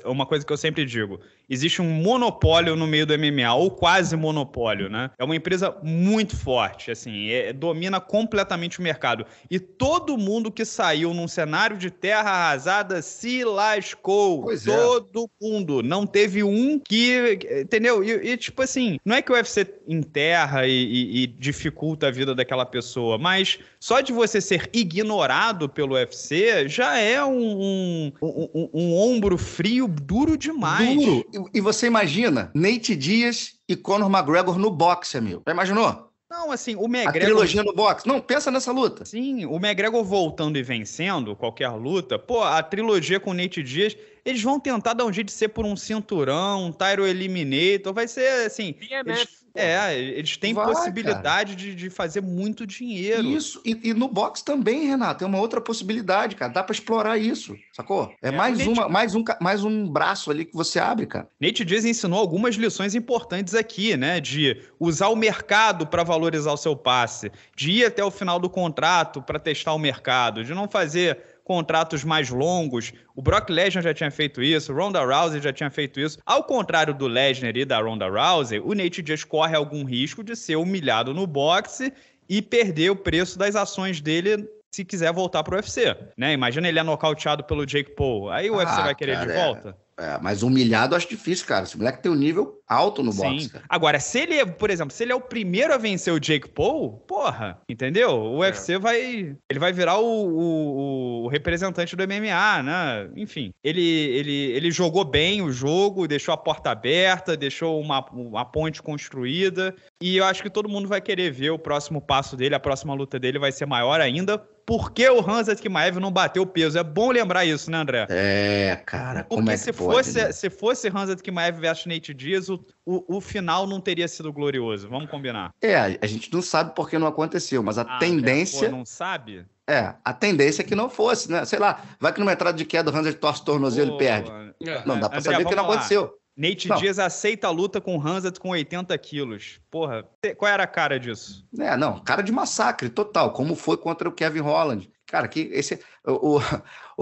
o uma coisa que eu sempre digo: existe um monopólio no meio do MMA, ou quase monopólio, né? É uma empresa muito forte, assim, é, é, domina completamente o mercado. E todo mundo que saiu num cenário de terra arrasada se lascou. Pois é. todo é. mundo. Não teve um que. Entendeu? E, e, tipo assim, não é que o UFC enterra e, e, e dificulta a vida daquela pessoa, mas só de você ser ignorado pelo UFC já é um, um, um, um ombro frio duro demais. Duro e você imagina Nate Dias e Conor McGregor no boxe, amigo. Já imaginou? Não, assim, o McGregor... A trilogia no boxe. Não, pensa nessa luta. Sim, o McGregor voltando e vencendo qualquer luta. Pô, a trilogia com o Nate Dias eles vão tentar dar um jeito de ser por um cinturão, um Tyro Eliminator, vai ser assim. eles, é, eles têm vai, possibilidade de, de, fazer muito dinheiro. Isso, e, e, no box também, Renato, é uma outra possibilidade, cara. Dá para explorar isso, sacou? É, é mais, Nate, uma, mais, um, mais um braço ali que você abre, cara. Nate Diaz ensinou algumas lições importantes aqui, né? De usar o mercado para valorizar o seu passe, de ir até o final do contrato para testar o mercado, de não fazer contratos mais longos. O Brock Lesnar já tinha feito isso, Ronda Rousey já tinha feito isso. Ao contrário do Lesnar e da Ronda Rousey, o Nate Diaz corre algum risco de ser humilhado no boxe e perder o preço das ações dele se quiser voltar para o UFC, né? Imagina ele é nocauteado pelo Jake Paul, aí o ah, UFC vai querer cara, de é. volta? É. É, mas humilhado acho difícil, cara. Esse moleque tem um nível alto no Sim. boxe, cara. Agora, se ele, é, por exemplo, se ele é o primeiro a vencer o Jake Paul, porra, entendeu? O é. UFC vai. Ele vai virar o, o, o, representante do MMA, né? Enfim, ele, ele, ele jogou bem o jogo, deixou a porta aberta, deixou uma, uma ponte construída. E eu acho que todo mundo vai querer ver o próximo passo dele, a próxima luta dele vai ser maior ainda por que o Hans Askmaev não bateu o peso. É bom lembrar isso, né, André? É, cara, como Porque é que se pode, fosse né? se fosse Hans Askmaev versus Nate Diaz, o, o, o, final não teria sido glorioso. Vamos combinar. É, a gente não sabe porque não aconteceu, mas a ah, tendência. É, pô, não sabe? É, a tendência é que não fosse, né? Sei lá, vai que numa entrada de queda o Hans torce o tornozelo e perde. É, não, dá pra saber saber que não lá. aconteceu. Nate não. Dias aceita a luta com Hanset com 80 quilos. Porra, qual era a cara disso? É, não, cara de massacre total, como foi contra o Kevin Holland. Cara, que esse. O, o,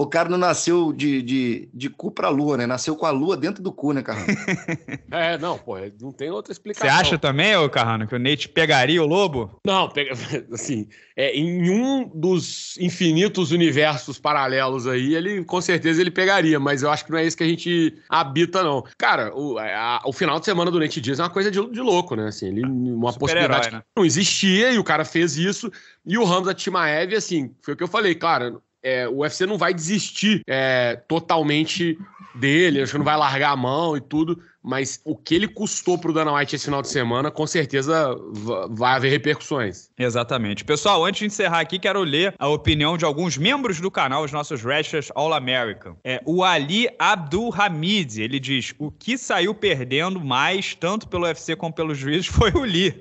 o cara não nasceu de, de, de cu pra lua, né? Nasceu com a lua dentro do cu, né, Carrano? é, não, pô, não tem outra explicação. Você acha também, ô Carrano, que o Nate pegaria o lobo? Não, pega, assim, é, em um dos infinitos universos paralelos aí, ele com certeza ele pegaria, mas eu acho que não é isso que a gente habita, não. Cara, o, a, o final de semana do Nate Dias é uma coisa de, de louco, né? Assim, ele, uma possibilidade herói, né? que não existia e o cara fez isso. E o da Timaev, assim, foi o que eu falei, cara, é, o UFC não vai desistir é, totalmente dele, acho que não vai largar a mão e tudo mas o que ele custou para o Dana White esse final de semana, com certeza vai haver repercussões. Exatamente. Pessoal, antes de encerrar aqui, quero ler a opinião de alguns membros do canal, os nossos Rashers All American. É, o Ali Abdul Hamid, ele diz: o que saiu perdendo mais, tanto pelo UFC como pelos juízes, foi o Lee.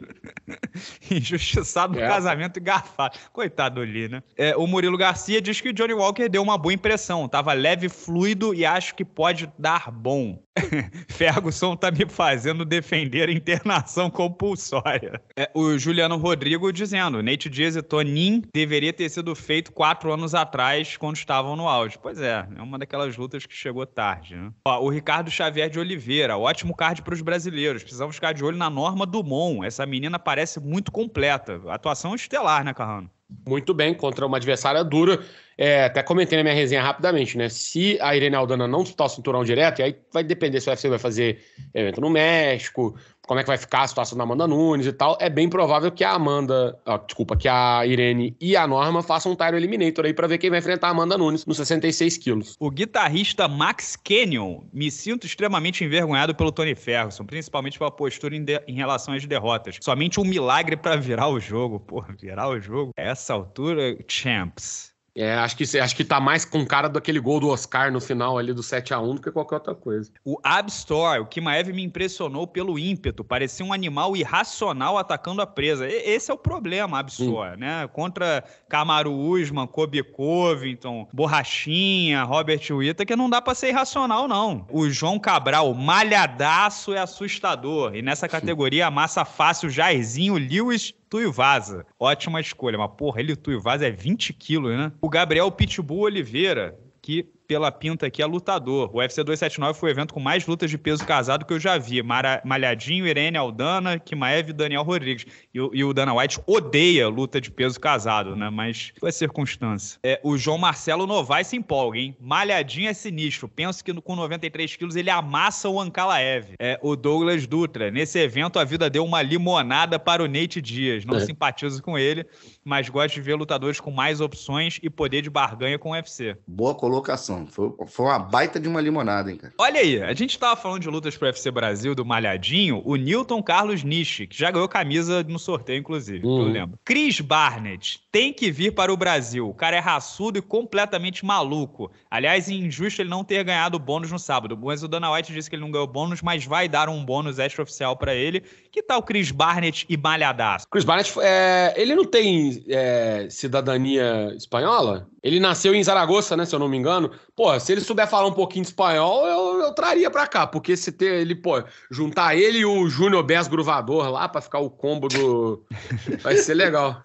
Injustiçado é. no casamento e garfado. Coitado do Lee, né? É, o Murilo Garcia diz que o Johnny Walker deu uma boa impressão. Tava leve, fluido e acho que pode dar bom. Fergo Ferguson está me fazendo defender a internação compulsória. É, o Juliano Rodrigo dizendo: Nate Diaz e Tonin deveria ter sido feito quatro anos atrás, quando estavam no auge. Pois é, é uma daquelas lutas que chegou tarde. Né? Ó, o Ricardo Xavier de Oliveira: ótimo card para os brasileiros. Precisamos ficar de olho na Norma Dumont. Essa menina parece muito completa. Atuação estelar, né, Carrano? Muito bem, contra uma adversária dura. É, até comentei na minha resenha rapidamente, né? Se a Irene Aldana não disputar o cinturão direto, e aí vai depender se o UFC vai fazer evento no México, como é que vai ficar a situação da Amanda Nunes e tal. É bem provável que a Amanda, desculpa, que a Irene e a Norma façam um Tyro Eliminator aí para ver quem vai enfrentar a Amanda Nunes nos 66 quilos. O guitarrista Max Kenyon, me sinto extremamente envergonhado pelo Tony Ferguson, principalmente pela postura em, de, em relação às derrotas. Somente um milagre para virar o jogo. Pô, virar o jogo? A essa altura, champs. É, acho que acho que tá mais com cara daquele gol do Oscar no final ali do 7 a 1 do que qualquer outra coisa. O Abstore, o Kimaev me impressionou pelo ímpeto, parecia um animal irracional atacando a presa. E, esse é o problema, Abstore, hum. né? Contra Camaro Usman, Kobe Covington, Borrachinha, Robert Wita, que não dá para ser irracional não. O João Cabral, malhadaço é assustador. E nessa categoria a massa fácil Jairzinho Lewis Vaza, Ótima escolha, mas porra, ele Vaza é 20 quilos, né? O Gabriel Pitbull Oliveira, que pela pinta aqui é lutador. O UFC 279 foi o evento com mais lutas de peso casado que eu já vi. Mara, Malhadinho, Irene Aldana, Kimaev e Daniel Rodrigues. E, e, o Dana White odeia luta de peso casado, né? Mas foi a circunstância. É, o João Marcelo Novaes se empolga, hein? Malhadinho é sinistro. Penso que com 93 quilos ele amassa o Ankalaev. É, o Douglas Dutra. Nesse evento a vida deu uma limonada para o Nate Dias. Não é. simpatizo com ele, mas gosto de ver lutadores com mais opções e poder de barganha com o UFC. Boa colocação foi, foi uma baita de uma limonada, hein, cara. Olha aí, a gente tava falando de lutas pro UFC Brasil do Malhadinho, o Newton Carlos Nishi, que já ganhou camisa no sorteio, inclusive, uhum. eu hum. lembro. Chris Barnett tem que vir para o Brasil. O cara é raçudo e completamente maluco. Aliás, é injusto ele não ter ganhado bônus no sábado. Mas o Dana White disse que ele não ganhou bônus, mas vai dar um bônus extra-oficial para ele. Que tal Chris Barnett e malhadaço? Chris Barnett, é, ele não tem é, cidadania espanhola? Ele nasceu em Zaragoza, né, se eu não me engano pô, se ele souber falar um pouquinho de espanhol, eu, eu traria para cá, porque se ter ele, pô, juntar ele e o Júnior Bess Gruvador lá para ficar o combo do. Vai ser legal.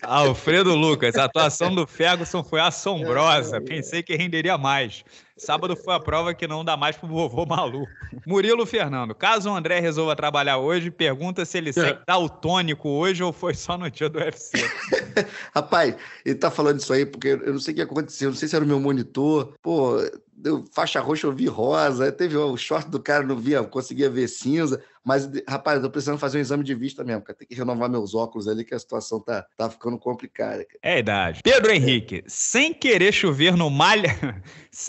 Alfredo Lucas, a atuação do Ferguson foi assombrosa. É. Pensei que renderia mais. Sábado foi a prova que não dá mais pro vovô Malu. Murilo Fernando, caso o André resolva trabalhar hoje, pergunta se ele é. o daltônico hoje ou foi só no dia do UFC. Rapaz, ele tá falando isso aí porque eu não sei o que aconteceu, não sei se era o meu monitor. Pô, deu faixa roxa, eu vi rosa, teve o short do cara, não via, conseguia ver cinza, mas, rapaz, eu tô precisando fazer um exame de vista mesmo, cara, tem que renovar meus óculos ali, que a situação tá, tá ficando complicada, cara. É a idade. Pedro Henrique, é. sem querer chover no malha...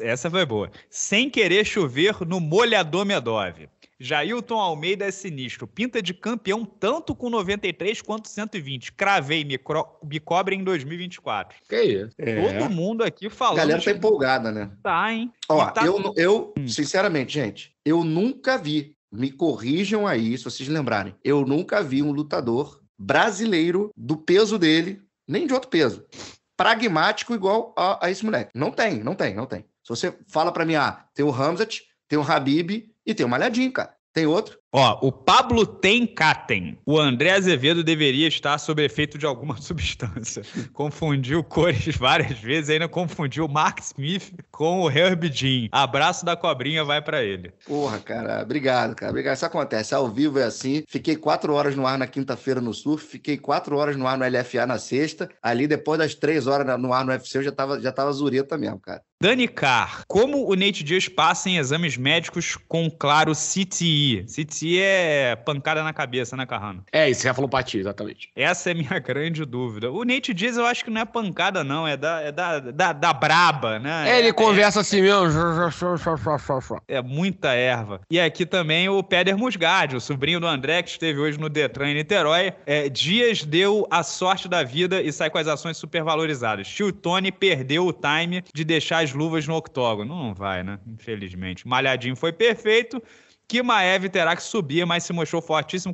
Essa foi boa. Sem querer chover no molhador Medov. Jailton Almeida é sinistro. Pinta de campeão tanto com 93 quanto 120. Cravei, me, cro... me cobre em 2024. Que isso? É. Todo mundo aqui falando. A galera tá empolgada, né? Tá, hein? Ó, tá... eu, eu hum. sinceramente, gente, eu nunca vi. Me corrijam aí, se vocês lembrarem. Eu nunca vi um lutador brasileiro do peso dele, nem de outro peso, pragmático igual a, a esse moleque. Não tem, não tem, não tem. Se você fala para mim, ah, tem o Hamzat, tem o Habib, e tem o Malhadinho, cara. Tem outro? Ó, o Pablo tem Catem. O André Azevedo deveria estar sob efeito de alguma substância. Confundiu cores várias vezes, ainda confundiu o Mark Smith com o Herb Jean. Abraço da cobrinha vai para ele. Porra, cara. Obrigado, cara. Obrigado. Isso acontece. Ao vivo é assim. Fiquei quatro horas no ar na quinta-feira no surf, fiquei quatro horas no ar no LFA na sexta. Ali, depois das três horas no ar no UFC, eu já tava, já tava zureta mesmo, cara. Dani Carr, como o Nate Dias passa em exames médicos com claro CTI? CTI si é pancada na cabeça, né, Carrano? É, isso é falopatia, exatamente. Essa é minha grande dúvida. O Nate Diaz eu acho que não é pancada, não, é da, é da, da, da braba, né? É, ele é, é. conversa é... assim mesmo. É muita erva. E aqui também o Peder Musgard, o sobrinho do André, que esteve hoje no Detran em Niterói. É, Dias deu a sorte da vida e sai com as ações supervalorizadas. Tio Tony perdeu o time de deixar as luvas no octógono. Não vai, né? Infelizmente. Malhadinho foi perfeito que Maev terá que subir, mas se mostrou fortíssimo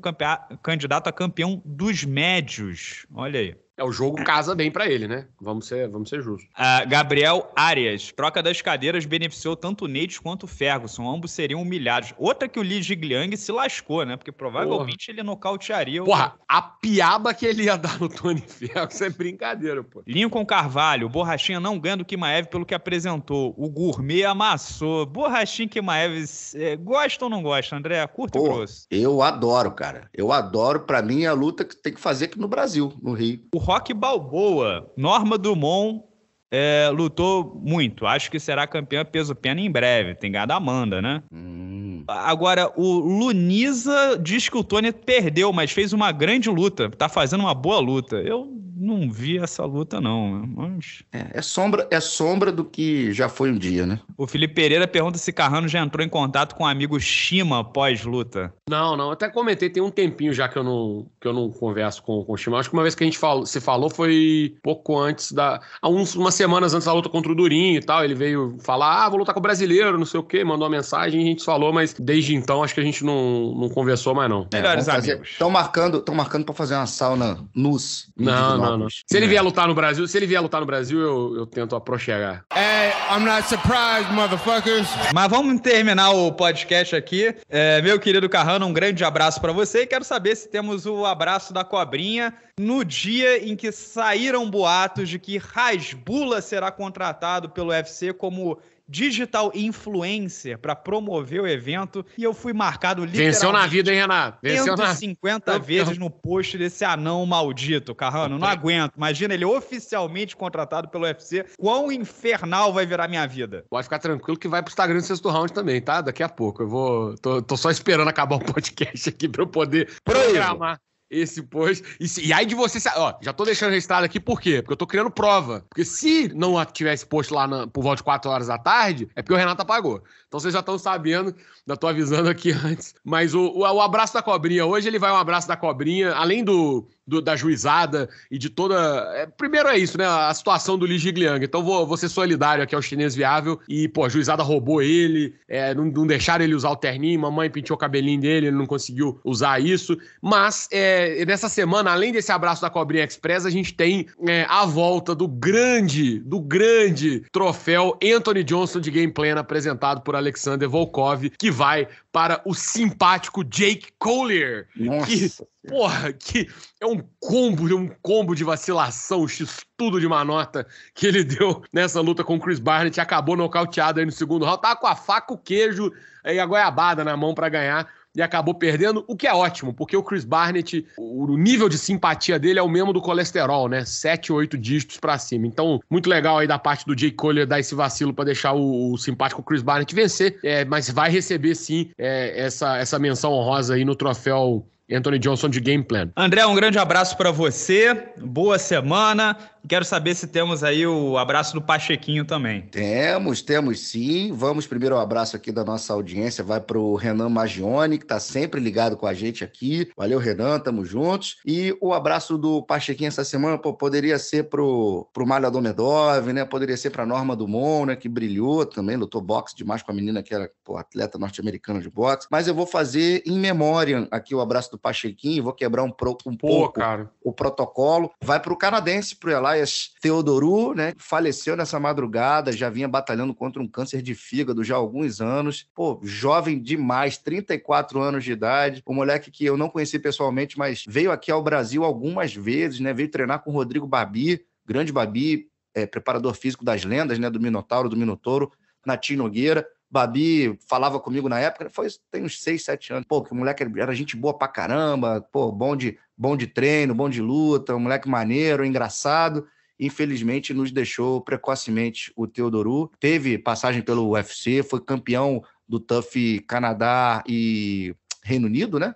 candidato a campeão dos médios. Olha aí. É, o jogo casa bem para ele, né? Vamos ser, vamos ser justos. Uh, Gabriel Arias. Troca das cadeiras beneficiou tanto o Nate quanto o Ferguson. Ambos seriam humilhados. Outra que o Lee Gigliang se lascou, né? Porque provavelmente Porra. ele nocautearia. O... Porra, a piaba que ele ia dar no Tony Ferguson é brincadeira, pô. Lincoln Carvalho. Borrachinha não ganha do Kimaev pelo que apresentou. O gourmet amassou. Borrachinha e Kimaev, é, gosta ou não gosta, André? Curta o grosso. Eu adoro, cara. Eu adoro. Para mim é a luta que tem que fazer aqui no Brasil, no Rio. O Rock Balboa. Norma Dumont é, lutou muito. Acho que será campeã peso-pena em breve. Tem gado Amanda, né? Hum. Agora, o Luniza diz que o Tony perdeu, mas fez uma grande luta. Tá fazendo uma boa luta. Eu não vi essa luta, não. Mas... É, é, sombra, é sombra do que já foi um dia, né? O Felipe Pereira pergunta se Carrano já entrou em contato com o um amigo Shima pós-luta. Não, não. Até comentei, tem um tempinho já que eu não, que eu não converso com, com o Shima. Acho que uma vez que a gente falou, se falou foi pouco antes da. Há uns, umas semanas antes da luta contra o Durinho e tal. Ele veio falar: ah, vou lutar com o brasileiro, não sei o quê. Mandou uma mensagem, a gente falou, mas desde então acho que a gente não, não conversou mais, não. Melhores é, amigos. Estão marcando, marcando pra fazer uma sauna nus. Não, não, se ele vier é. lutar no Brasil, se ele vier lutar no Brasil, eu, eu tento aproxegar. Hey, I'm not surprised, motherfuckers. Mas vamos terminar o podcast aqui. É, meu querido Carrano, um grande abraço para você e quero saber se temos o abraço da cobrinha no dia em que saíram boatos de que Rasbula será contratado pelo UFC como digital influencer para promover o evento e eu fui marcado literalmente. Venceu na vida, hein, Renato? Venceu 150 na... vezes no post desse anão maldito, Carrano. Não aguento. Imagina ele oficialmente contratado pelo UFC. Quão infernal vai virar minha vida. Pode ficar tranquilo que vai pro Instagram do sexto round também, tá? Daqui a pouco. Eu vou. Tô, tô só esperando acabar o podcast aqui para eu poder programar. Esse post E, se, e aí de você. Ó, já tô deixando registrado aqui por quê? Porque eu tô criando prova. Porque se não tivesse posto lá na, por volta de 4 horas da tarde, é porque o Renato apagou. Então vocês já estão sabendo, já tô avisando aqui antes. Mas o, o, o abraço da cobrinha hoje, ele vai um abraço da cobrinha, além do do, da juizada e de toda. É, primeiro é isso, né? A situação do Li Jigliang. Então vou, vou ser solidário aqui ao chinês viável. E, pô, a juizada roubou ele, é, não, não deixaram ele usar o terninho, mamãe pintou o cabelinho dele, ele não conseguiu usar isso. Mas é, nessa semana, além desse abraço da Cobrinha Express, a gente tem é, a volta do grande, do grande troféu Anthony Johnson de Game Plan apresentado por Alexander Volkov, que vai para o simpático Jake Collier. Nossa. Que Porra, que é um combo, é um combo de vacilação, x-tudo de manota que ele deu nessa luta com o Chris Barnett. Acabou nocauteado aí no segundo round. Tava tá com a faca, o queijo e a goiabada na mão para ganhar e acabou perdendo, o que é ótimo, porque o Chris Barnett, o nível de simpatia dele é o mesmo do colesterol, né? Sete, oito dígitos para cima. Então, muito legal aí da parte do Jay Collier dar esse vacilo para deixar o, o, simpático Chris Barnett vencer, é, mas vai receber sim é, essa, essa menção honrosa aí no troféu Anthony Johnson de game plan. André, um grande abraço para você, boa semana. Quero saber se temos aí o abraço do Pachequinho também. Temos, temos sim. Vamos primeiro o abraço aqui da nossa audiência. Vai para o Renan Magione, que está sempre ligado com a gente aqui. Valeu, Renan, tamo juntos. E o abraço do Pachequinho essa semana pô, poderia ser pro, o Malhador Medov, né? Poderia ser pra Norma Dumont, né? Que brilhou também, lutou boxe demais com a menina que era pô, atleta norte-americana de boxe. Mas eu vou fazer em memória aqui o abraço do Pachequinho, vou quebrar um, pro, um pô, pouco cara. o protocolo. Vai pro canadense, pro Eli Tobias Teodoru, né? Faleceu nessa madrugada, já vinha batalhando contra um câncer de fígado já há alguns anos. Pô, jovem demais, 34 anos de idade. Um moleque que eu não conheci pessoalmente, mas veio aqui ao Brasil algumas vezes, né? Veio treinar com o Rodrigo Babi, grande Babi, é, preparador físico das lendas, né? Do Minotauro, do Minotouro, Nati Nogueira Babi falava comigo na época, foi tem uns 6, 7 anos. Pô, que o moleque era gente boa pra caramba, pô, bom de, bom de treino, bom de luta, um moleque maneiro, engraçado. Infelizmente, nos deixou precocemente o Teodoru. Teve passagem pelo UFC, foi campeão do TUF Canadá e Reino Unido, né?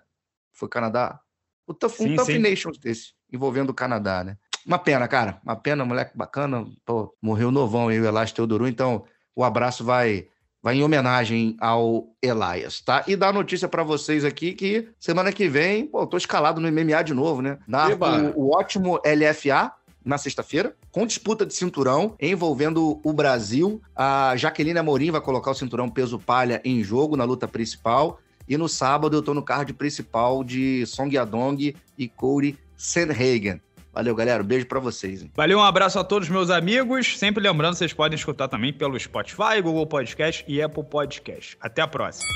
Foi Canadá. O TUF, um TUF Nations desse, envolvendo o Canadá, né? Uma pena, cara. Uma pena, moleque bacana. Pô, morreu novão aí, o Elas Teodoro. Então, o abraço vai vai em homenagem ao Elias, tá? E dá notícia para vocês aqui que semana que vem, pô, tô escalado no MMA de novo, né? Na, o, o ótimo LFA, na sexta-feira, com disputa de cinturão envolvendo o Brasil. A Jaqueline Amorim vai colocar o cinturão peso palha em jogo na luta principal. E no sábado eu tô no card principal de Song Yadong e Corey Sandhagen. Valeu, galera. Um beijo para vocês. Hein? Valeu, um abraço a todos, meus amigos. Sempre lembrando, vocês podem escutar também pelo Spotify, Google Podcast e Apple Podcast. Até a próxima.